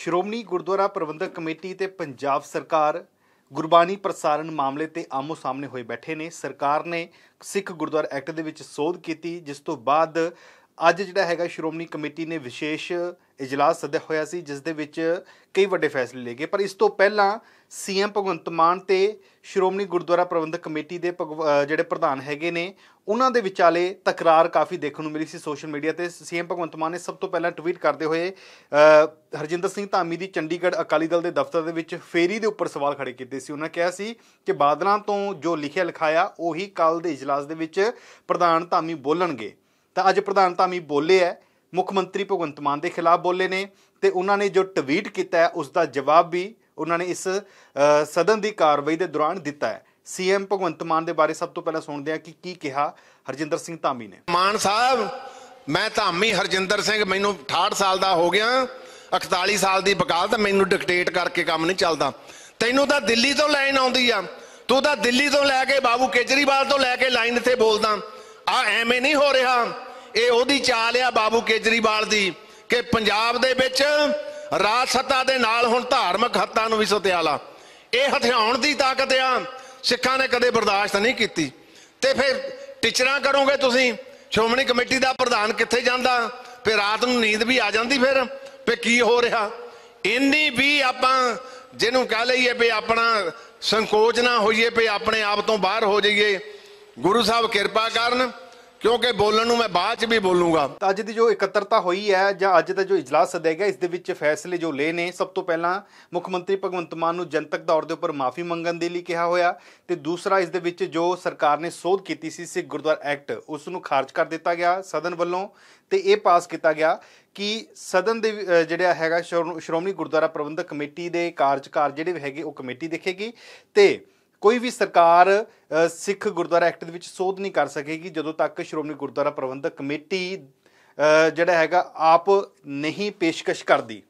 ਸ਼੍ਰੋਮਣੀ ਗੁਰਦੁਆਰਾ ਪ੍ਰਬੰਧਕ committee ਤੇ ਪੰਜਾਬ ਸਰਕਾਰ ਗੁਰਬਾਣੀ ਪ੍ਰਸਾਰਣ ਮਾਮਲੇ ਤੇ ਆਮੋ ਸਾਹਮਣੇ ਹੋਏ ਬੈਠੇ ਨੇ ਸਰਕਾਰ ਨੇ ਸਿੱਖ ਗੁਰਦੁਆਰਾ ਐਕਟ ਦੇ ਵਿੱਚ ਸੋਧ ਕੀਤੀ ਜਿਸ ਤੋਂ ਬਾਅਦ ਅੱਜ ਜਿਹੜਾ ਹੈਗਾ ਸ਼੍ਰੋਮਣੀ ਕਮੇਟੀ ਨੇ ਵਿਸ਼ੇਸ਼ ਇਜਲਾਸ ਸੱਦਿਆ ਹੋਇਆ ਸੀ ਜਿਸ ਦੇ ਵਿੱਚ ਕਈ ਵੱਡੇ ਫੈਸਲੇ ਲਏ ਗਏ ਪਰ ਇਸ ਤੋਂ ਪਹਿਲਾਂ ਸੀਐਮ ਭਗਵੰਤ ਮਾਨ ਤੇ ਸ਼੍ਰੋਮਣੀ ਗੁਰਦੁਆਰਾ ਪ੍ਰਬੰਧਕ ਕਮੇਟੀ ਦੇ ਜਿਹੜੇ ਪ੍ਰਧਾਨ ਹੈਗੇ ਨੇ ਉਹਨਾਂ ਦੇ ਵਿਚਾਲੇ ਤਕਰਾਰ ਕਾਫੀ ਦੇਖਣ ਨੂੰ ਮਿਲੀ ਸੀ ਸੋਸ਼ਲ ਮੀਡੀਆ ਤੇ ਸੀਐਮ ਭਗਵੰਤ ਮਾਨ ਨੇ ਸਭ ਤੋਂ ਪਹਿਲਾਂ ਟਵੀਟ ਕਰਦੇ ਹੋਏ ਹਰਜਿੰਦਰ ਸਿੰਘ ਧਾਮੀ ਦੀ ਚੰਡੀਗੜ੍ਹ ਅਕਾਲੀ ਦਲ ਦੇ ਦਫ਼ਤਰ ਦੇ ਵਿੱਚ ਫੇਰੀ ਦੇ ਉੱਪਰ ਸਵਾਲ ਖੜੇ ਕੀਤੇ ਸੀ ਉਹਨਾਂ ਕਿਹਾ ਸੀ ਕਿ ਬਾਦਲਾਂ ਤੋਂ ਜੋ ਲਿਖਿਆ ਲਿਖਾਇਆ ਉਹੀ ਕੱਲ ਦੇ ਇਜਲਾਸ ਦੇ ਵਿੱਚ ਪ੍ਰਧਾਨ ਧਾਮੀ ਬੋਲਣਗੇ ਤਾਂ ਅੱਜ ਪ੍ਰਧਾਨ ਧਾਮੀ ਬੋਲੇ ਐ ਮੁੱਖ ਮੰਤਰੀ ਭਗਵੰਤ ਮਾਨ ਦੇ ਖਿਲਾਫ ਬੋਲੇ ਨੇ ਤੇ ਉਹਨਾਂ ਨੇ ਜੋ ਟਵੀਟ ਕੀਤਾ ਹੈ ਉਸ ਦਾ ਜਵਾਬ ਵੀ ਉਹਨਾਂ ਨੇ ਇਸ ਸਦਨ ਦੀ ਕਾਰਵਾਈ ਦੇ ਦੌਰਾਨ ਦਿੱਤਾ ਹੈ ਸੀਐਮ ਭਗਵੰਤ ਮਾਨ ਦੇ ਬਾਰੇ ਸਭ ਤੋਂ ਪਹਿਲਾਂ ਸੁਣਦੇ ਹਾਂ ਕਿ ਕੀ ਕਿਹਾ ਹਰਜਿੰਦਰ ਸਿੰਘ ਧਾਮੀ ਨੇ ਮਾਨ ਸਾਹਿਬ ਮੈਂ ਧਾਮੀ ਹਰਜਿੰਦਰ ਸਿੰਘ ਮੈਨੂੰ 68 ਸਾਲ ਦਾ ਹੋ ਗਿਆ 41 ਸਾਲ ਦੀ ਵਕਾਲਤ ਮੈਨੂੰ ਡਿਕਟੇਟ ਕਰਕੇ ਕੰਮ ਨਹੀਂ ਚੱਲਦਾ ਤੈਨੂੰ ਤਾਂ ਦਿੱਲੀ ਤੋਂ ਲਾਈਨ ਆਉਂਦੀ ਆ ਤੂੰ ਤਾਂ ਦਿੱਲੀ ਤੋਂ ਲੈ ਕੇ ਬਾਬੂ ਕੇਜਰੀਵਾਲ ਤੋਂ ਲੈ ਕੇ ਲਾਈਨ ਇੱਥੇ ਬੋਲਦਾ ਆ ਐਵੇਂ ਨਹੀਂ ਹੋ ਰਿਹਾ ਇਹ ਉਹਦੀ ਚਾਲ ਆ ਬਾਬੂ ਕੇਜਰੀਵਾਲ ਦੀ ਕਿ ਪੰਜਾਬ ਦੇ ਵਿੱਚ ਰਾਜ ਸੱਤਾ ਦੇ ਨਾਲ ਹੁਣ ਧਾਰਮਿਕ ਹੱਤਾਂ ਨੂੰ ਵੀ ਸਤਿਆਲਾ ਇਹ ਹਥਿਆਉਣ ਦੀ ਤਾਕਤ ਆ ਸਿੱਖਾਂ ਨੇ ਕਦੇ ਬਰਦਾਸ਼ਤ ਨਹੀਂ ਕੀਤੀ ਤੇ ਫਿਰ ਟੀਚਰਾਂ ਕਰੋਗੇ ਤੁਸੀਂ ਸ਼੍ਰੋਮਣੀ ਕਮੇਟੀ ਦਾ ਪ੍ਰਧਾਨ ਕਿੱਥੇ ਜਾਂਦਾ ਫਿਰ ਰਾਤ ਨੂੰ ਨੀਂਦ ਵੀ ਆ ਜਾਂਦੀ ਫਿਰ ਤੇ ਕੀ ਹੋ ਰਿਹਾ ਇੰਨੀ ਵੀ ਆਪਾਂ ਜਿਹਨੂੰ ਕਹ ਲਈਏ ਵੀ ਆਪਣਾ ਸੰਕੋਚ ਨਾ ਹੋਈਏ ਵੀ ਆਪਣੇ ਆਪ ਤੋਂ ਬਾਹਰ ਹੋ ਜਾਈਏ ਗੁਰੂ ਸਾਹਿਬ ਕਿਰਪਾ ਕਰਨ ਕਿਉਂਕਿ ਬੋਲਣ ਨੂੰ ਮੈਂ ਬਾਅਦ 'ਚ ਵੀ ਬੋਲੂੰਗਾ ਅੱਜ ਦੀ ਜੋ ਇਕੱਤਰਤਾ ਹੋਈ ਹੈ ਜਾਂ ਅੱਜ ਦਾ ਜੋ ਇਜਲਾਸ ਸੱਦਿਆ ਗਿਆ ਇਸ ਦੇ ਵਿੱਚ ਫੈਸਲੇ ਜੋ ਲਏ ਨੇ ਸਭ ਤੋਂ ਪਹਿਲਾਂ ਮੁੱਖ ਮੰਤਰੀ ਭਗਵੰਤ ਮਾਨ ਨੂੰ ਜਨਤਕ ਦੌਰ ਦੇ ਉੱਪਰ ਮਾਫੀ ਮੰਗਣ ਦੇ ਲਈ ਕਿਹਾ ਹੋਇਆ ਤੇ ਦੂਸਰਾ ਇਸ ਦੇ ਵਿੱਚ ਜੋ ਸਰਕਾਰ ਨੇ ਸੋਧ ਕੀਤੀ ਸੀ ਸਿੱਖ ਗੁਰਦੁਆਰਾ ਐਕਟ ਉਸ ਨੂੰ ਖਾਰਜ ਕਰ ਦਿੱਤਾ ਗਿਆ ਸਦਨ ਵੱਲੋਂ ਤੇ ਇਹ ਪਾਸ ਕੀਤਾ ਗਿਆ ਕਿ ਸਦਨ ਦੇ ਜਿਹੜਾ ਹੈਗਾ ਸ਼੍ਰੋਮਣੀ ਗੁਰਦੁਆਰਾ ਪ੍ਰਬੰਧਕ ਕਮੇਟੀ ਦੇ ਕਾਰਜਕਾਰ ਜਿਹੜੇ ਹੈਗੇ ਉਹ ਕਮੇਟੀ ਦੇਖੇਗੀ ਤੇ ਕੋਈ ਵੀ ਸਰਕਾਰ ਸਿੱਖ ਗੁਰਦੁਆਰਾ ਐਕਟ ਦੇ ਵਿੱਚ ਸੋਧ ਨਹੀਂ ਕਰ ਸਕੇਗੀ ਜਦੋਂ ਤੱਕ ਸ਼੍ਰੋਮਣੀ ਗੁਰਦੁਆਰਾ ਪ੍ਰਬੰਧਕ ਕਮੇਟੀ ਜਿਹੜਾ ਹੈਗਾ ਆਪ ਨਹੀਂ ਪੇਸ਼ਕਸ਼ ਕਰਦੀ